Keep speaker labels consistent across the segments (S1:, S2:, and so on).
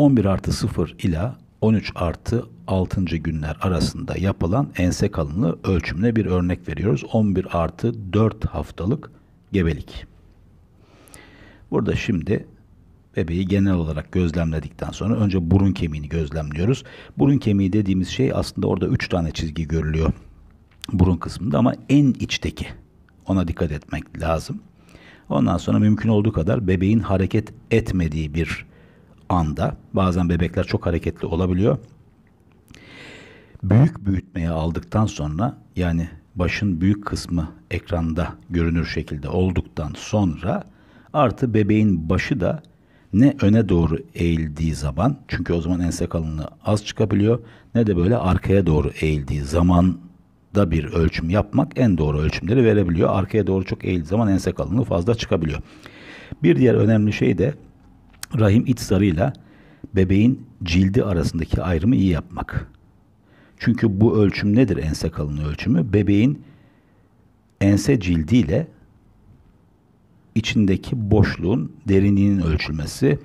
S1: 11 artı 0 ile 13 artı 6. günler arasında yapılan ense kalınlığı ölçümüne bir örnek veriyoruz. 11 artı 4 haftalık gebelik. Burada şimdi bebeği genel olarak gözlemledikten sonra önce burun kemiğini gözlemliyoruz. Burun kemiği dediğimiz şey aslında orada 3 tane çizgi görülüyor burun kısmında ama en içteki ona dikkat etmek lazım. Ondan sonra mümkün olduğu kadar bebeğin hareket etmediği bir anda bazen bebekler çok hareketli olabiliyor. Büyük büyütmeye aldıktan sonra yani başın büyük kısmı ekranda görünür şekilde olduktan sonra artı bebeğin başı da ne öne doğru eğildiği zaman çünkü o zaman ense kalınlığı az çıkabiliyor ne de böyle arkaya doğru eğildiği zaman da bir ölçüm yapmak en doğru ölçümleri verebiliyor. Arkaya doğru çok eğildiği zaman ense kalınlığı fazla çıkabiliyor. Bir diğer önemli şey de Rahim iç zarıyla bebeğin cildi arasındaki ayrımı iyi yapmak. Çünkü bu ölçüm nedir ense kalınlığı ölçümü? Bebeğin ense cildiyle içindeki boşluğun derinliğinin ölçülmesi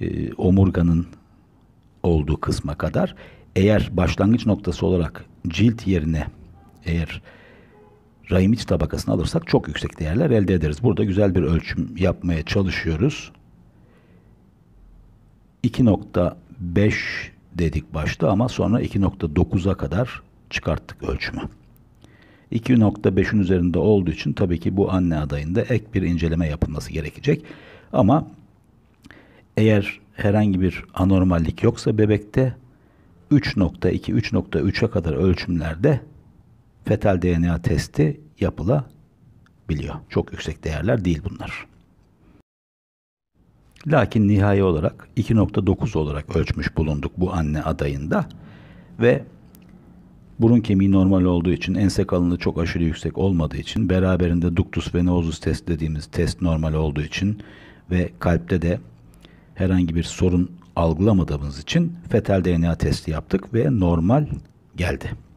S1: e, omurganın olduğu kısma kadar eğer başlangıç noktası olarak cilt yerine eğer rahim iç tabakasını alırsak çok yüksek değerler elde ederiz. Burada güzel bir ölçüm yapmaya çalışıyoruz. 2.5 dedik başta ama sonra 2.9'a kadar çıkarttık ölçümü. 2.5'in üzerinde olduğu için tabii ki bu anne adayında ek bir inceleme yapılması gerekecek. Ama eğer herhangi bir anormallik yoksa bebekte 3.2, 3.3'e kadar ölçümlerde fetal DNA testi yapılabiliyor. Çok yüksek değerler değil bunlar. Lakin nihai olarak 2.9 olarak ölçmüş bulunduk bu anne adayında ve burun kemiği normal olduğu için ense kalınlığı çok aşırı yüksek olmadığı için beraberinde duktus ve nozus test dediğimiz test normal olduğu için ve kalpte de herhangi bir sorun algılamadığımız için fetal DNA testi yaptık ve normal geldi.